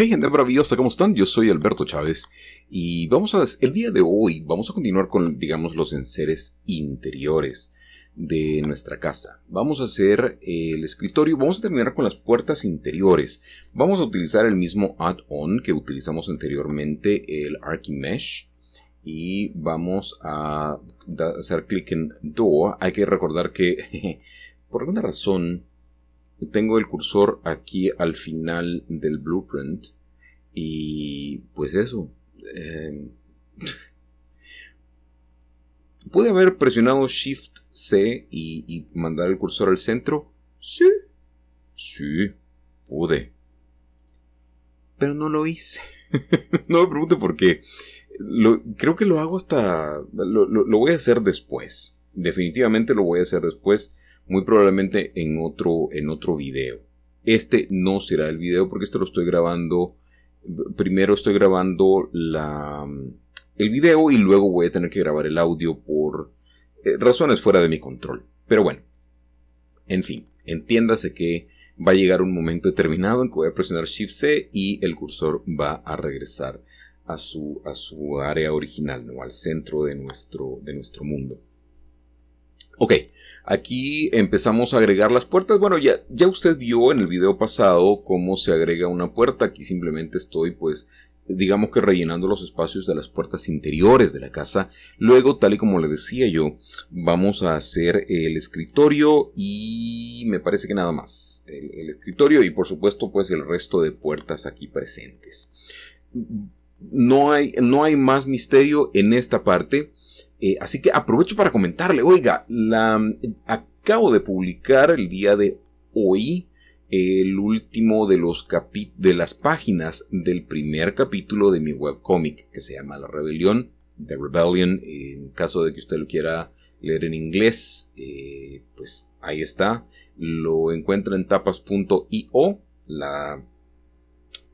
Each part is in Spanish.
Hey gente maravillosa, ¿cómo están? Yo soy Alberto Chávez y vamos a el día de hoy vamos a continuar con digamos los enseres interiores de nuestra casa. Vamos a hacer eh, el escritorio, vamos a terminar con las puertas interiores. Vamos a utilizar el mismo add-on que utilizamos anteriormente, el Archimesh. Y vamos a hacer clic en Door. Hay que recordar que por alguna razón tengo el cursor aquí al final del blueprint y pues eso. Em, ¿Pude haber presionado Shift C y, mandar el cursor al centro? Sí. Sí, pude. Pero no lo hice. no me pregunte por qué. creo que lo hago hasta... Lo, lo voy a hacer después. Definitivamente lo voy a hacer después muy probablemente en otro, en otro video. Este no será el video porque esto lo estoy grabando. Primero estoy grabando la, el video y luego voy a tener que grabar el audio por eh, razones fuera de mi control. Pero bueno, en fin, entiéndase que va a llegar un momento determinado en que voy a presionar Shift C y el cursor va a regresar a su, a su área original, ¿no? al centro de nuestro, de nuestro mundo. Ok, aquí empezamos a agregar las puertas. Bueno, ya, ya usted vio en el video pasado cómo se agrega una puerta. Aquí simplemente estoy pues digamos que rellenando los espacios de las puertas interiores de la casa. Luego, tal y como le decía yo, vamos a hacer el escritorio y me parece que nada más. El, escritorio y por supuesto pues el resto de puertas aquí presentes. No hay, no hay más misterio en esta parte. Eh, así que aprovecho para comentarle, oiga, la, acabo de publicar el día de hoy el último de, los de las páginas del primer capítulo de mi webcómic que se llama La Rebelión, The Rebellion, en caso de que usted lo quiera leer en inglés, eh, pues ahí está, lo encuentra en tapas.io, la,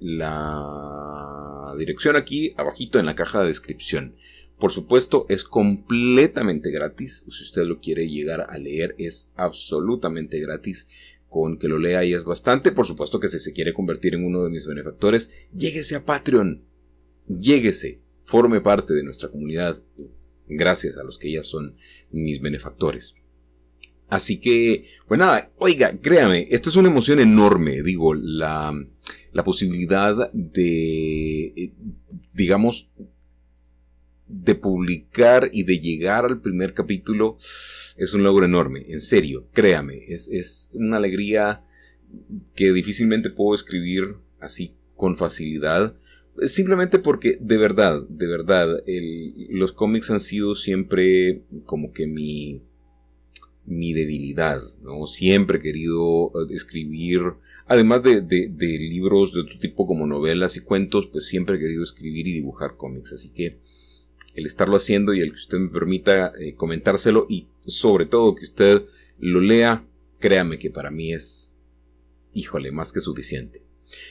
la dirección aquí abajito en la caja de descripción. Por supuesto, es completamente gratis. Si usted lo quiere llegar a leer, es absolutamente gratis. Con que lo lea y es bastante. Por supuesto que si se quiere convertir en uno de mis benefactores, lléguese a Patreon. Lléguese. Forme parte de nuestra comunidad. Gracias a los que ya son mis benefactores. Así que, pues nada, oiga, créame, esto es una emoción enorme, digo, la, la posibilidad de, eh, digamos, de publicar y de llegar al primer capítulo es un logro enorme, en serio, créame, es, una alegría que difícilmente puedo escribir así con facilidad, simplemente porque de verdad, de verdad, los cómics han sido siempre como que mi, mi debilidad, ¿no? Siempre he querido eh, escribir, además de, de libros de otro tipo como novelas y cuentos, pues siempre he querido escribir y dibujar cómics, así que el estarlo haciendo y el que usted me permita eh, comentárselo y sobre todo que usted lo lea, créame que para mí es, híjole, más que suficiente.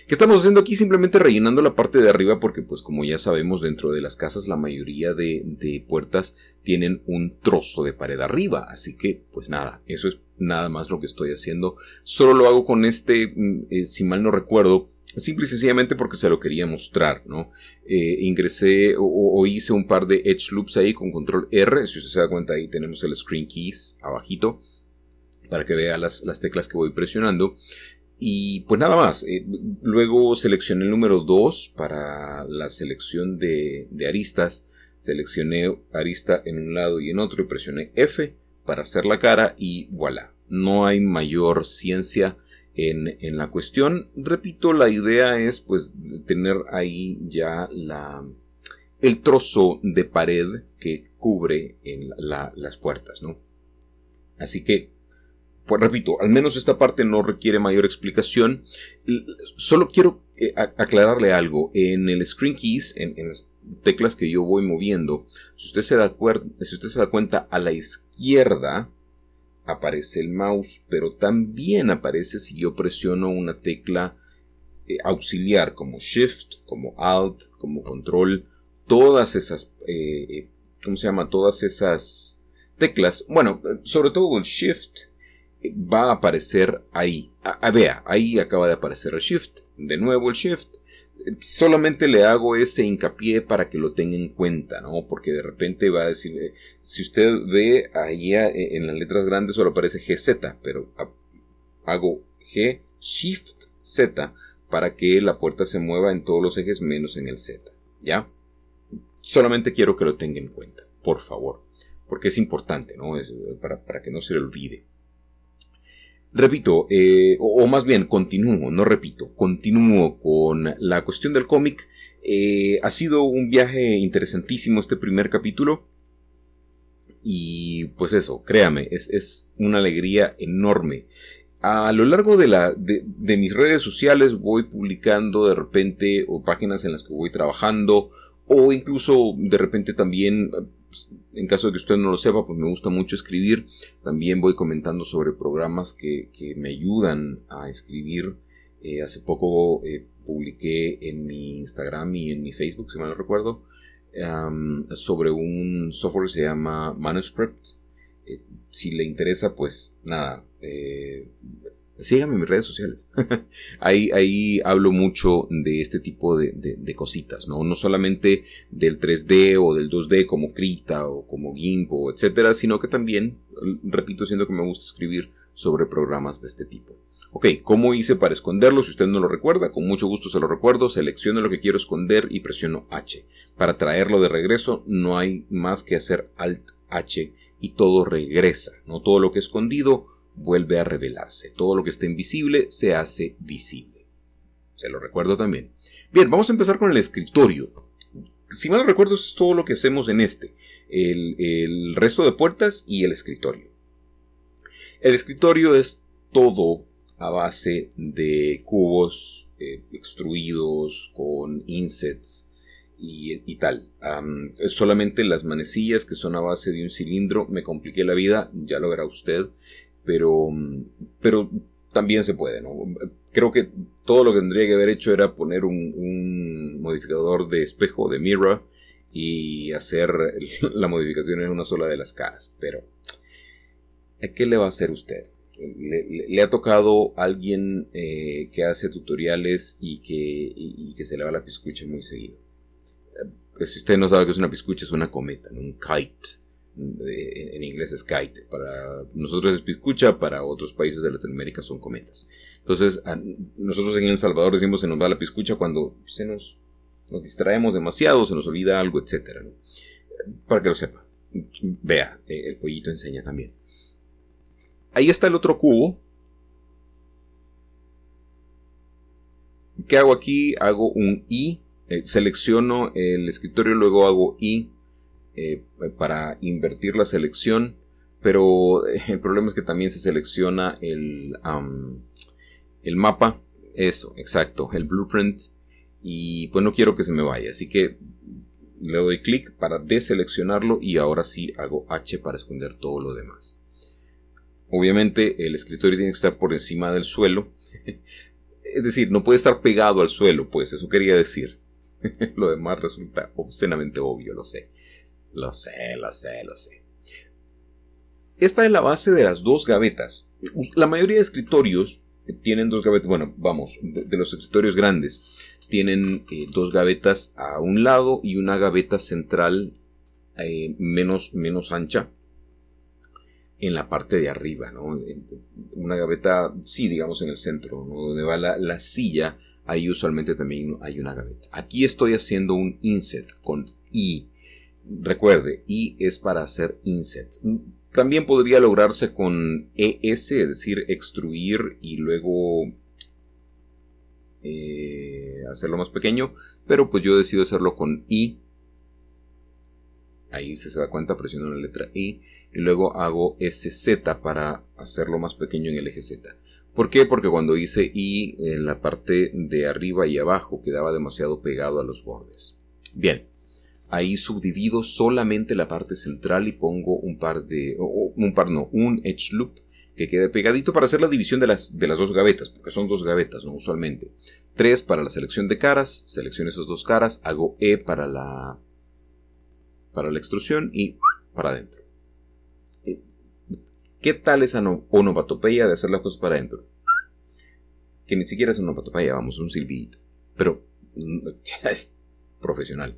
¿Qué estamos haciendo aquí? Simplemente rellenando la parte de arriba porque pues como ya sabemos dentro de las casas la mayoría de, puertas tienen un trozo de pared arriba. Así que pues nada, eso es nada más lo que estoy haciendo. Solo lo hago con este, mm, eh, si mal no recuerdo, simple y sencillamente porque se lo quería mostrar, ¿no? Eh, ingresé o, hice un par de edge loops ahí con control R, si usted se da cuenta ahí tenemos el screen keys abajito para que vea las, teclas que voy presionando. Y pues nada más, eh, luego seleccioné el número 2 para la selección de, de aristas, seleccioné arista en un lado y en otro y presioné F para hacer la cara y voilà, no hay mayor ciencia en, la cuestión. Repito, la idea es pues tener ahí ya la, el trozo de pared que cubre en las puertas, ¿no? Así que, pues repito, al menos esta parte no requiere mayor explicación. Solo quiero eh, aclararle algo. En el screen keys, en, las teclas que yo voy moviendo, si usted, se da si usted se da cuenta a la izquierda, aparece el mouse, pero también aparece si yo presiono una tecla eh, auxiliar como Shift, como Alt, como Control, todas esas, eh, ¿cómo se llama? Todas esas teclas, bueno, sobre todo el Shift eh, va a aparecer ahí. vea, ahí acaba de aparecer el Shift, de nuevo el Shift, solamente le hago ese hincapié para que lo tenga en cuenta, ¿no? Porque de repente va a decir, eh, si usted ve ahí eh, en las letras grandes solo aparece GZ, pero hago G Shift Z para que la puerta se mueva en todos los ejes menos en el Z, ¿ya? Solamente quiero que lo tenga en cuenta, por favor, porque es importante, ¿no? Es eh, para que no se le olvide. Repito, eh, o, más bien continúo, no repito, continúo con la cuestión del cómic. Eh, ha sido un viaje interesantísimo este primer capítulo. Y pues eso, créame, es, una alegría enorme. A lo largo de, la, de, mis redes sociales voy publicando de repente o páginas en las que voy trabajando o incluso de repente también pues, en caso de que usted no lo sepa, pues me gusta mucho escribir. También voy comentando sobre programas que, me ayudan a escribir. Eh, hace poco eh, publiqué en mi Instagram y en mi Facebook, si mal no recuerdo, sobre un software que se llama Manuscript. Eh, si le interesa, pues nada, síganme en mis redes sociales. ahí, ahí hablo mucho de este tipo de, cositas, ¿no? No solamente del 3D o del 2D como Krita o como GIMP o etcétera, sino que también, repito, siendo que me gusta escribir sobre programas de este tipo. Ok, ¿cómo hice para esconderlo? Si usted no lo recuerda, con mucho gusto se lo recuerdo. Selecciono lo que quiero esconder y presiono H. Para traerlo de regreso no hay más que hacer Alt H y todo regresa. No todo lo que he escondido vuelve a revelarse. Todo lo que está invisible se hace visible. Se lo recuerdo también. Bien, vamos a empezar con el escritorio. Si mal recuerdo, es todo lo que hacemos en este. El, resto de puertas y el escritorio. El escritorio es todo a base de cubos eh, extruidos con insets y, tal. solamente las manecillas que son a base de un cilindro me compliqué la vida, ya lo verá usted pero, pero también se puede, ¿no? Creo que todo lo que tendría que haber hecho era poner un, modificador de espejo, de mirror, y hacer la modificación en una sola de las caras. Pero, ¿a qué le va a hacer usted? Le, ha tocado alguien eh, que hace tutoriales y que, se le va la piscucha muy seguido. Eh, pues, si usted no sabe que es una piscucha, es una cometa, un kite en, inglés es kite, para nosotros es piscucha para otros países de Latinoamérica son cometas. Entonces, nosotros en El Salvador decimos se nos va la piscucha cuando se nos, distraemos demasiado, se nos olvida algo, etc. Para que lo sepa. Vea, eh, el pollito enseña también. Ahí está el otro cubo, ¿qué hago aquí? Hago un I, eh, selecciono el escritorio, luego hago I eh, para invertir la selección, pero eh, el problema es que también se selecciona el, el mapa, eso, exacto, el blueprint, y pues no quiero que se me vaya, así que le doy clic para deseleccionarlo y ahora sí hago H para esconder todo lo demás. Obviamente el escritorio tiene que estar por encima del suelo, es decir, no puede estar pegado al suelo, pues eso quería decir. lo demás resulta obscenamente obvio, lo sé. Lo sé, lo sé, lo sé. Esta es la base de las dos gavetas. La mayoría de escritorios tienen dos gavetas, bueno, vamos, de, los escritorios grandes, tienen eh, dos gavetas a un lado y una gaveta central eh, menos, menos ancha en la parte de arriba, ¿no? Una gaveta, sí, digamos en el centro, donde va la, la, silla, ahí usualmente también hay una gaveta. Aquí estoy haciendo un inset con I Recuerde, I es para hacer inset. Mm, también podría lograrse con ES, es decir, extruir y luego eh, hacerlo más pequeño, pero pues yo decido hacerlo con I. Ahí se, se da cuenta presionando la letra I y luego hago SZ para hacerlo más pequeño en el eje Z. ¿Por qué? Porque cuando hice I en la parte de arriba y abajo quedaba demasiado pegado a los bordes. Bien, ahí subdivido solamente la parte central y pongo un par de, un par no, un edge loop que quede pegadito para hacer la división de las, de las dos gavetas, porque son dos gavetas, ¿no? Usualmente. Tres para la selección de caras, selecciono esas dos caras, hago E para la, para la extrusión y para adentro. Eh, ¿Qué tal esa onomatopeya de hacer las cosas para adentro? Que ni siquiera es onomatopeya, vamos, un silbillito. Pero, es profesional.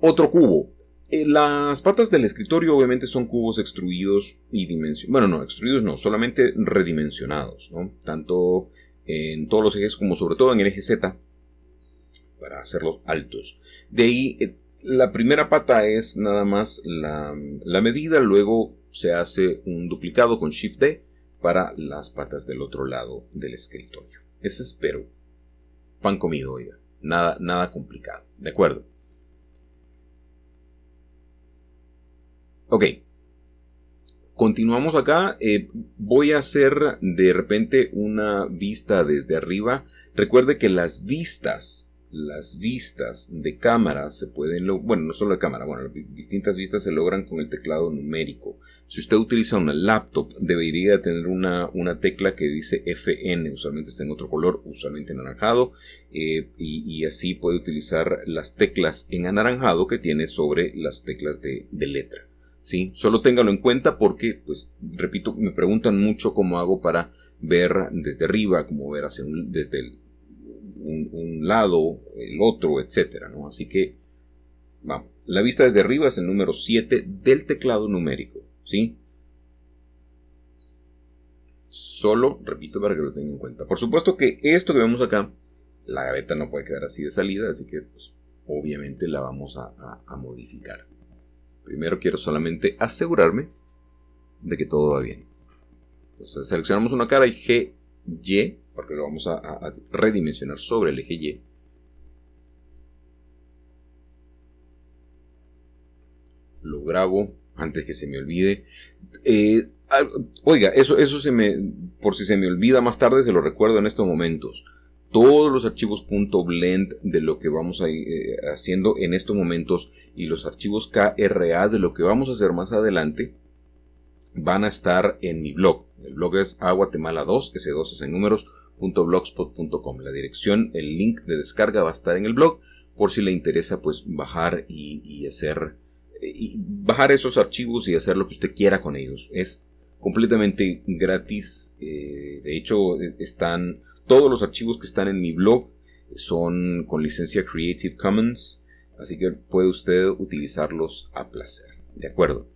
Otro cubo. Eh, las patas del escritorio obviamente son cubos extruidos y dimensionados. Bueno, no, extruidos no, solamente redimensionados, ¿no? Tanto en todos los ejes como sobre todo en el eje Z para hacerlos altos. De ahí, eh, la primera pata es nada más la, la medida, luego se hace un duplicado con Shift D para las patas del otro lado del escritorio. Eso es Pan comido, ya Nada, nada complicado. ¿De acuerdo? Ok. Continuamos acá. Eh, voy a hacer de repente una vista desde arriba. Recuerde que las vistas, las vistas de cámara se pueden, bueno, no solo de cámara, bueno, distintas vistas se logran con el teclado numérico. Si usted utiliza una laptop, debería tener una, una tecla que dice FN, usualmente está en otro color, usualmente anaranjado, eh, y, así puede utilizar las teclas en anaranjado que tiene sobre las teclas de letra. ¿sí? Solo téngalo en cuenta porque, pues, repito, me preguntan mucho cómo hago para ver desde arriba, cómo ver un, desde un, lado, el otro, etc. ¿no? Así que, vamos. La vista desde arriba es el número 7 del teclado numérico, ¿sí? Solo, repito, para que lo tengan en cuenta. Por supuesto que esto que vemos acá, la gaveta no puede quedar así de salida, así que, pues, obviamente la vamos a modificar. Primero quiero solamente asegurarme de que todo va bien. seleccionamos una cara y G, Y, porque lo vamos a, redimensionar sobre el eje Y. Lo grabo antes que se me olvide. Eh, oiga, eso, eso se me, por si se me olvida más tarde, se lo recuerdo en estos momentos todos los archivos .blend de lo que vamos a ir eh, haciendo en estos momentos y los archivos KRA de lo que vamos a hacer más adelante van a estar en mi blog. El blog es aguatemala2, S2 es en números, La dirección, el link de descarga va a estar en el blog por si le interesa pues bajar y, hacer y bajar esos archivos y hacer lo que usted quiera con ellos. Es completamente gratis. Eh, de hecho, están todos los archivos que están en mi blog son con licencia Creative Commons, así que puede usted utilizarlos a placer. ¿De acuerdo?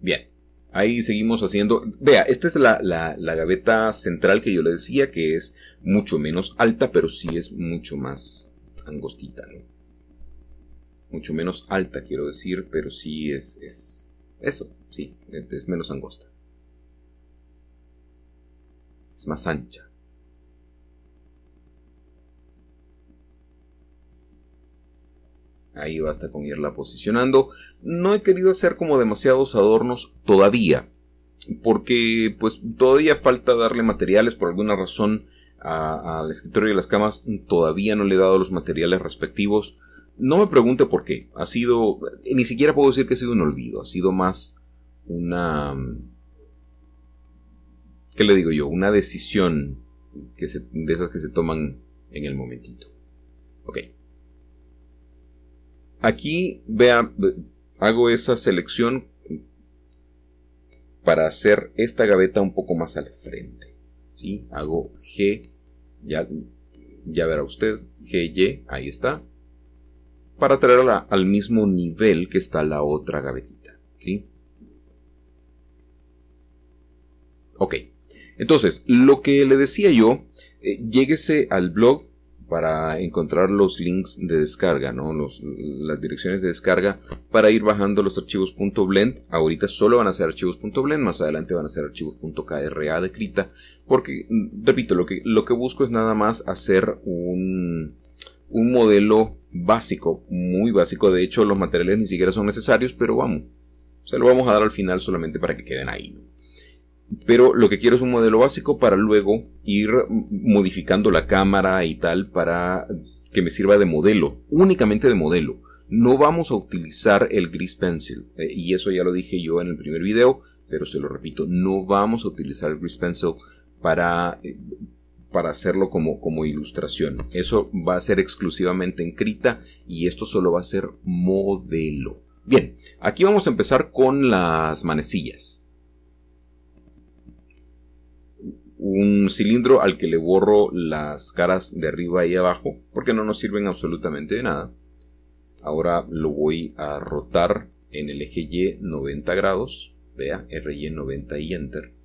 Bien, ahí seguimos haciendo... Vea, esta es la, gaveta central que yo le decía, que es mucho menos alta, pero sí es mucho más angostita, ¿no? Mucho menos alta, quiero decir, pero sí es, es eso, sí, es menos angosta es más ancha. Ahí basta con irla posicionando. No he querido hacer como demasiados adornos todavía. Porque pues todavía falta darle materiales por alguna razón al escritorio y las camas. Todavía no le he dado los materiales respectivos. No me pregunte por qué. Ha sido... Ni siquiera puedo decir que ha sido un olvido. Ha sido más una ¿qué le digo yo? Una decisión que de esas que se toman en el momentito. Ok. Aquí vea, hago esa selección para hacer esta gaveta un poco más al frente. ¿sí? Hago G, ya, ya verá usted, G, Y, ahí está, para traerla al mismo nivel que está la otra gavetita. ¿sí? Ok. Entonces, lo que le decía yo, eh, lléguese al blog para encontrar los links de descarga, ¿no? las direcciones de descarga para ir bajando los archivos .blend. Ahorita solo van a ser archivos .blend, más adelante van a ser archivos .kra de porque, mm, repito, lo que, busco es nada más hacer un, un modelo básico, muy básico. De hecho, los materiales ni siquiera son necesarios, pero vamos, se lo vamos a dar al final solamente para que queden ahí pero lo que quiero es un modelo básico para luego ir modificando la cámara y tal para que me sirva de modelo, únicamente de modelo. No vamos a utilizar el Gris Pencil, eh, y eso ya lo dije yo en el primer video, pero se lo repito, no vamos a utilizar el Gris Pencil eh, para, hacerlo como, como ilustración. Eso va a ser exclusivamente en Krita y esto solo va a ser modelo. Bien, aquí vamos a empezar con las manecillas. un cilindro al que le borro las caras de arriba y abajo porque no nos sirven absolutamente de nada. Ahora lo voy a rotar en el eje Y 90 grados, vea, RY 90 y Enter.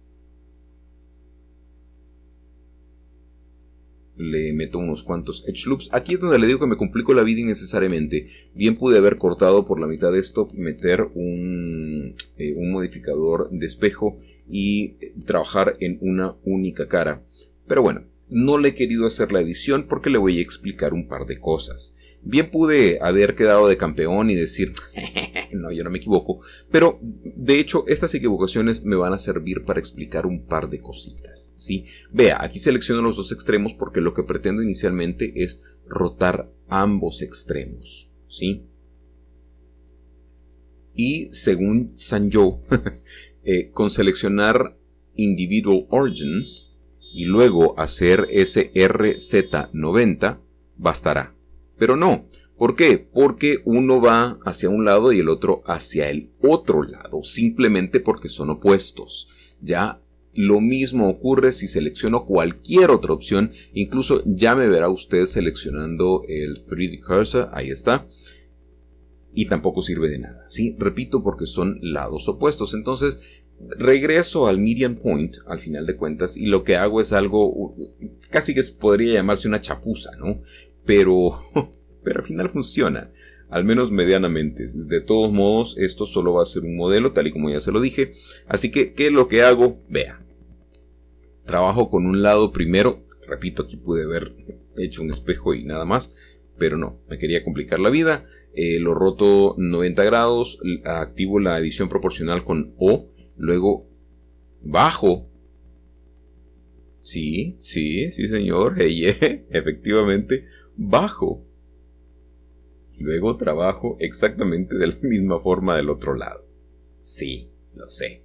le meto unos cuantos edge loops. Aquí es donde le digo que me complico la vida innecesariamente. Bien pude haber cortado por la mitad de esto, meter un, eh, un modificador de espejo y eh, trabajar en una única cara. Pero bueno, no le he querido hacer la edición porque le voy a explicar un par de cosas. Bien pude haber quedado de campeón y decir, no, yo no me equivoco, pero de hecho estas equivocaciones me van a servir para explicar un par de cositas, ¿sí? Vea, aquí selecciono los dos extremos porque lo que pretendo inicialmente es rotar ambos extremos, ¿sí? Y según Sanjo, eh, con seleccionar Individual Origins y luego hacer srz 90 bastará. Pero no. ¿Por qué? Porque uno va hacia un lado y el otro hacia el otro lado, simplemente porque son opuestos. Ya lo mismo ocurre si selecciono cualquier otra opción, incluso ya me verá usted seleccionando el 3D cursor, ahí está. Y tampoco sirve de nada, ¿sí? Repito, porque son lados opuestos. Entonces, regreso al median point, al final de cuentas, y lo que hago es algo, casi que podría llamarse una chapuza, ¿no? pero, pero al final funciona, al menos medianamente. De todos modos, esto solo va a ser un modelo, tal y como ya se lo dije. Así que, ¿qué es lo que hago? Vea, trabajo con un lado primero, repito, aquí pude haber hecho un espejo y nada más, pero no, me quería complicar la vida. Eh, lo roto 90 grados, activo la edición proporcional con O, luego bajo. Sí, sí, sí señor, efectivamente, bajo. Luego trabajo exactamente de la misma forma del otro lado. Sí, lo sé,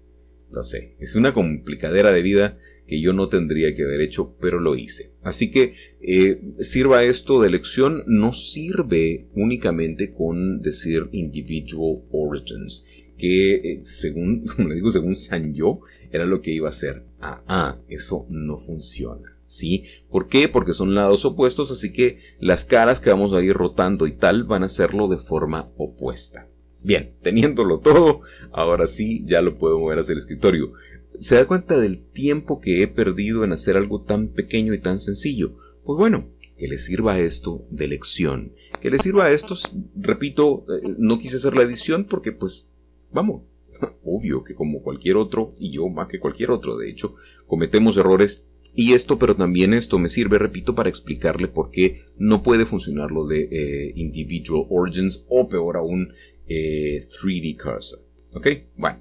lo sé. Es una complicadera de vida que yo no tendría que haber hecho, pero lo hice. Así que eh, sirva esto de lección, no sirve únicamente con decir individual origins, que eh, según, como le digo, según San Yo, era lo que iba a hacer. ah, ah eso no funciona. ¿sí? ¿Por qué? Porque son lados opuestos, así que las caras que vamos a ir rotando y tal van a hacerlo de forma opuesta. Bien, teniéndolo todo, ahora sí ya lo puedo mover hacia el escritorio. ¿Se da cuenta del tiempo que he perdido en hacer algo tan pequeño y tan sencillo? Pues bueno, que le sirva esto de lección. Que le sirva esto, repito, eh, no quise hacer la edición porque pues, vamos, obvio que como cualquier otro, y yo más que cualquier otro, de hecho, cometemos errores y esto, pero también esto me sirve, repito, para explicarle por qué no puede funcionar lo de eh, Individual Origins o peor aún, 3D eh, Cursor. ¿Ok? Bueno.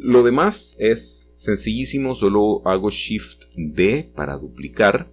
Lo demás es sencillísimo, solo hago Shift D para duplicar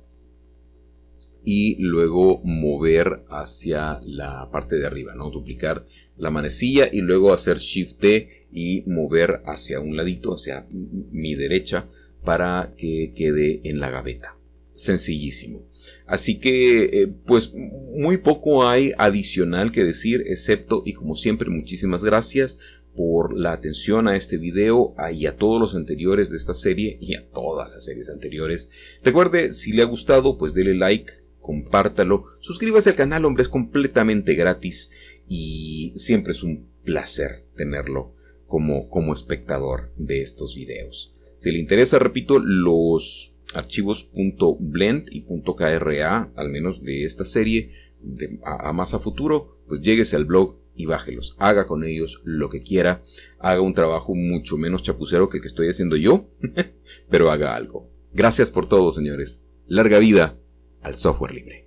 y luego mover hacia la parte de arriba, ¿no? Duplicar la manecilla y luego hacer Shift D y mover hacia un ladito, hacia mi derecha, para que quede en la gaveta. Sencillísimo. Así que, eh, pues muy poco hay adicional que decir, excepto, y como siempre, muchísimas gracias por la atención a este video y a todos los anteriores de esta serie y a todas las series anteriores. Recuerde, si le ha gustado, pues dele like, compártalo, suscríbase al canal, hombre, es completamente gratis y siempre es un placer tenerlo como, como espectador de estos videos. Si le interesa, repito, los archivos .blend y .kra, al menos de esta serie, de, a, más a futuro, pues lléguese al blog y bájelos. Haga con ellos lo que quiera. Haga un trabajo mucho menos chapucero que el que estoy haciendo yo, pero haga algo. Gracias por todo, señores. Larga vida al software libre.